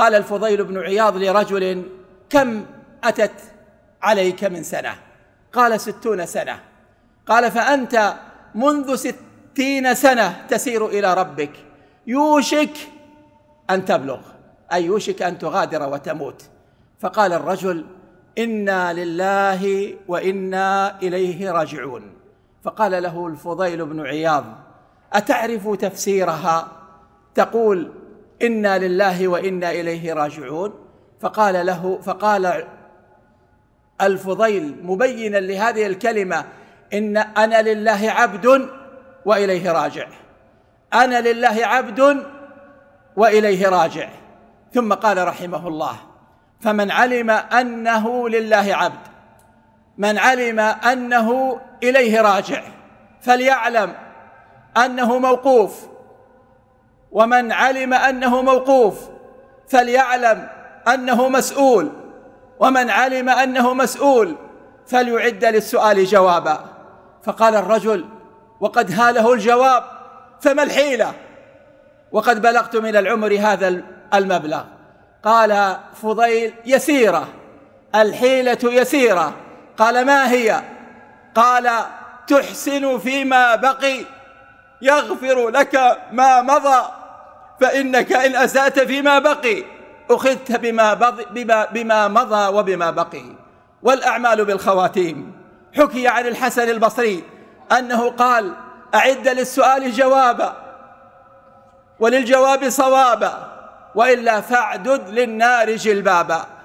قال الفضيل بن عياض لرجل كم أتت عليك من سنة قال ستون سنة قال فأنت منذ ستين سنة تسير إلى ربك يوشك أن تبلغ أي يوشك أن تغادر وتموت فقال الرجل إنا لله وإنا إليه راجعون فقال له الفضيل بن عياض أتعرف تفسيرها تقول انا لله وانا اليه راجعون فقال له فقال الفضيل مبينا لهذه الكلمه ان انا لله عبد واليه راجع انا لله عبد واليه راجع ثم قال رحمه الله فمن علم انه لله عبد من علم انه اليه راجع فليعلم انه موقوف ومن علم أنه موقوف فليعلم أنه مسؤول ومن علم أنه مسؤول فليعد للسؤال جوابا فقال الرجل وقد هاله الجواب فما الحيلة وقد بلغت من العمر هذا المبلغ قال فضيل يسيرة الحيلة يسيرة قال ما هي قال تحسن فيما بقي يغفر لك ما مضى فإنك إن أسأت فيما بقي أخذت بما, بما, بما مضى وبما بقي والأعمال بالخواتيم حكي عن الحسن البصري أنه قال أعد للسؤال جوابا وللجواب صوابا وإلا فاعدد للنار جلبابا